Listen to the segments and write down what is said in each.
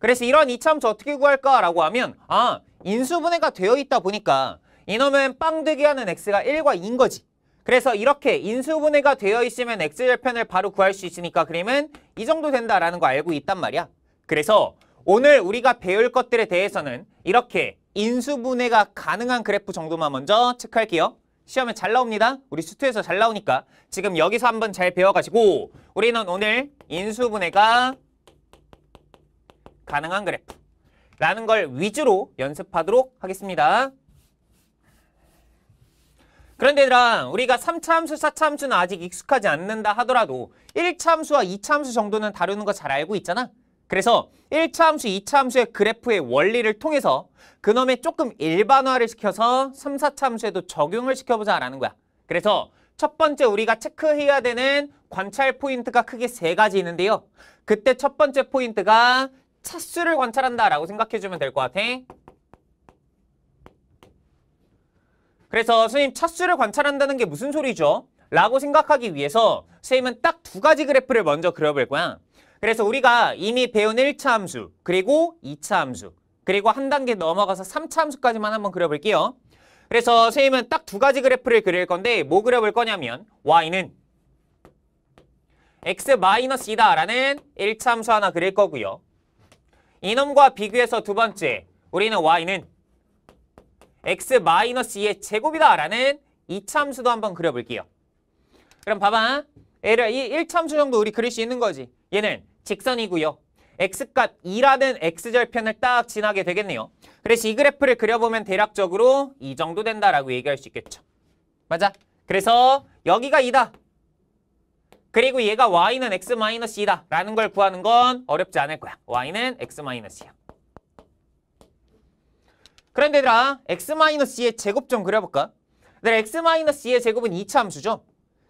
그래서 이런 이참수 어떻게 구할까라고 하면 아 인수분해가 되어 있다 보니까 이놈은 빵되기 하는 x가 1과 2인 거지. 그래서 이렇게 인수분해가 되어 있으면 x절편을 바로 구할 수 있으니까 그림은 이 정도 된다라는 거 알고 있단 말이야. 그래서 오늘 우리가 배울 것들에 대해서는 이렇게 인수분해가 가능한 그래프 정도만 먼저 체크할게요. 시험에 잘 나옵니다. 우리 수트에서 잘 나오니까 지금 여기서 한번 잘 배워가지고 우리는 오늘 인수분해가 가능한 그래프라는 걸 위주로 연습하도록 하겠습니다. 그런데 얘들아 우리가 3차함수, 4차함수는 아직 익숙하지 않는다 하더라도 1차함수와 2차함수 정도는 다루는 거 잘 알고 있잖아. 그래서 1차함수, 2차함수의 그래프의 원리를 통해서 그놈의 조금 일반화를 시켜서 3, 4차함수에도 적용을 시켜보자라는 거야. 그래서 첫 번째 우리가 체크해야 되는 관찰 포인트가 크게 세 가지 있는데요. 그때 첫 번째 포인트가 차수를 관찰한다라고 생각해주면 될 것 같아. 그래서 선생님 차수를 관찰한다는 게 무슨 소리죠? 라고 생각하기 위해서 선생님은 딱 두 가지 그래프를 먼저 그려볼 거야. 그래서 우리가 이미 배운 1차 함수, 그리고 2차 함수, 그리고 한 단계 넘어가서 3차 함수까지만 한번 그려볼게요. 그래서 선생님은 딱 두 가지 그래프를 그릴 건데 뭐 그려볼 거냐면 y는 x-2다라는 1차 함수 하나 그릴 거고요. 이놈과 비교해서 두 번째 우리는 y는 x-2의 제곱이다 라는 이참수도 한번 그려볼게요. 그럼 봐봐. 얘를 이 1참수 정도 우리 그릴 수 있는 거지. 얘는 직선이고요. x값 2라는 x절편을 딱 지나게 되겠네요. 그래서 이 그래프를 그려보면 대략적으로 이 정도 된다라고 얘기할 수 있겠죠. 맞아? 그래서 여기가 2다. 그리고 얘가 y는 x-2다 라는 걸 구하는 건 어렵지 않을 거야. y는 x-2야. 그런데 얘들아 x-2의 제곱 좀 그려볼까? 얘들아 x-2의 제곱은 2차 함수죠.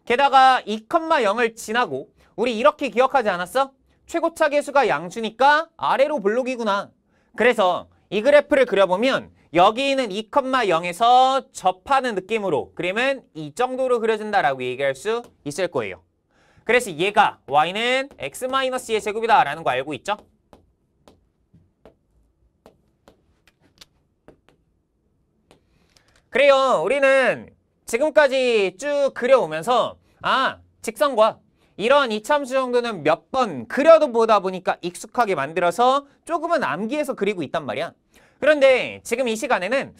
게다가 2,0을 지나고 우리 이렇게 기억하지 않았어? 최고차 계수가 양수니까 아래로 블록이구나. 그래서 이 그래프를 그려보면 여기 있는 2,0에서 접하는 느낌으로 그림은 이 정도로 그려진다라고 얘기할 수 있을 거예요. 그래서 얘가 y는 x-의 제곱이다 라는 거 알고 있죠? 그래요. 우리는 지금까지 쭉 그려오면서 아, 직선과 이런 이참수 정도는 몇 번 그려도 보다 보니까 익숙하게 만들어서 조금은 암기해서 그리고 있단 말이야. 그런데 지금 이 시간에는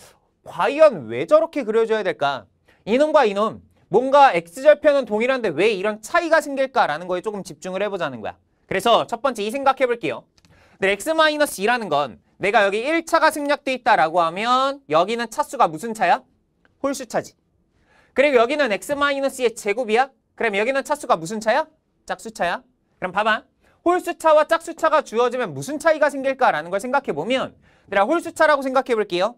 과연 왜 저렇게 그려줘야 될까? 이놈과 이놈 뭔가 x절편은 동일한데 왜 이런 차이가 생길까라는 거에 조금 집중을 해보자는 거야. 그래서 첫 번째 이 생각해볼게요. 근데 x-2라는 건 내가 여기 1차가 생략돼 있다라고 하면 여기는 차수가 무슨 차야? 홀수 차지. 그리고 여기는 x-의 제곱이야? 그럼 여기는 차수가 무슨 차야? 짝수 차야. 그럼 봐봐. 홀수차와 짝수차가 주어지면 무슨 차이가 생길까라는 걸 생각해보면 내가 홀수차라고 생각해볼게요.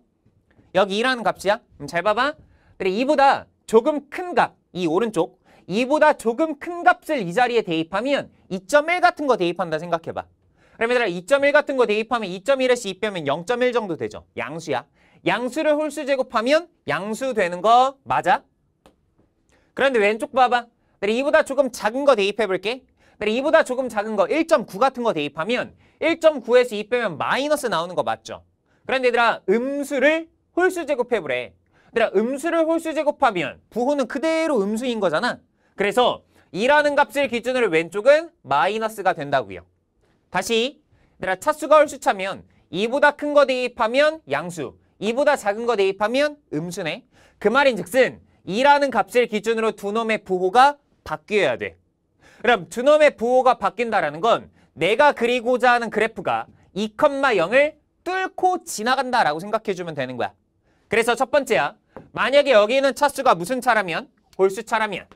여기 2라는 값이야. 그럼 잘 봐봐. 그래 2보다 조금 큰 값, 이 오른쪽 이보다 조금 큰 값을 이 자리에 대입하면 2.1 같은 거 대입한다 생각해봐. 그럼 얘들아 2.1 같은 거 대입하면 2.1에서 2 빼면 0.1 정도 되죠. 양수야. 양수를 홀수 제곱하면 양수 되는 거 맞아? 그런데 왼쪽 봐봐. 이보다 조금 작은 거 대입해볼게. 이보다 조금 작은 거 1.9 같은 거 대입하면 1.9에서 2 빼면 마이너스 나오는 거 맞죠? 그런데 얘들아 음수를 홀수 제곱해보래. 얘들 음수를 홀수 제곱하면 부호는 그대로 음수인 거잖아. 그래서 이라는 값을 기준으로 왼쪽은 마이너스가 된다고요. 다시 얘들아 차수가 홀수차면 2보다 큰 거 대입하면 양수 2보다 작은 거 대입하면 음수네. 그 말인즉슨 이라는 값을 기준으로 두 놈의 부호가 바뀌어야 돼. 그럼 두 놈의 부호가 바뀐다라는 건 내가 그리고자 하는 그래프가 2,0을 뚫고 지나간다라고 생각해주면 되는 거야. 그래서 첫 번째야. 만약에 여기 있는 차수가 무슨 차라면? 골수 차라면.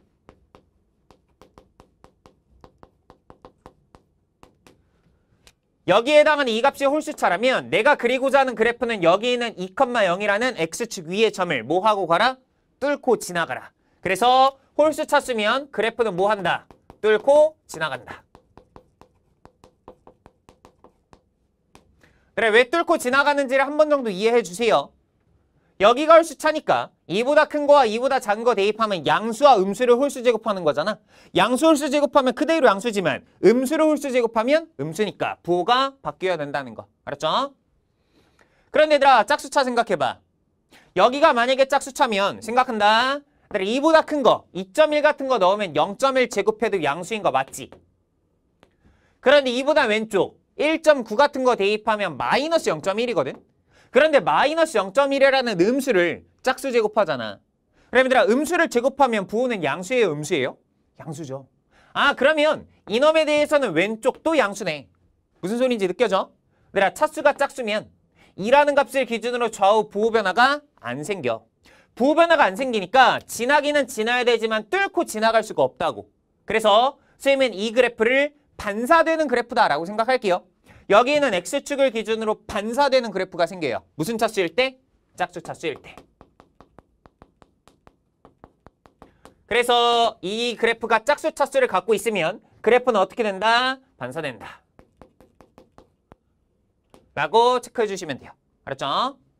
여기에 해당하는 이 값이 홀수차라면 내가 그리고자 하는 그래프는 여기 있는 2,0이라는 x축 위의 점을 뭐하고 가라? 뚫고 지나가라. 그래서 홀수차 쓰면 그래프는 뭐한다? 뚫고 지나간다. 그래 왜 뚫고 지나가는지를 한 번 정도 이해해 주세요. 여기가 홀수차니까 2보다 큰 거와 2보다 작은 거 대입하면 양수와 음수를 홀수 제곱하는 거잖아. 양수 홀수 제곱하면 그대로 양수지만 음수를 홀수 제곱하면 음수니까 부호가 바뀌어야 된다는 거. 알았죠? 그런데 얘들아 짝수차 생각해봐. 여기가 만약에 짝수차면 생각한다. 2보다 큰 거, 2.1 같은 거 넣으면 0.1 제곱해도 양수인 거 맞지? 그런데 2보다 왼쪽 1.9 같은 거 대입하면 마이너스 0.1이거든? 그런데 마이너스 0.1이라는 음수를 짝수 제곱하잖아. 그럼 얘들아 음수를 제곱하면 부호는 양수예요? 음수예요? 양수죠. 아 그러면 이놈에 대해서는 왼쪽도 양수네. 무슨 소리인지 느껴져? 얘들아 차수가 짝수면 이라는 값을 기준으로 좌우 부호 변화가 안 생겨. 부호 변화가 안 생기니까 지나기는 지나야 되지만 뚫고 지나갈 수가 없다고. 그래서 선생님은이 그래프를 반사되는 그래프다라고 생각할게요. 여기는 X축을 기준으로 반사되는 그래프가 생겨요. 무슨 차수일 때? 짝수 차수일 때. 그래서 이 그래프가 짝수 차수를 갖고 있으면 그래프는 어떻게 된다? 반사된다. 라고 체크해 주시면 돼요. 알았죠?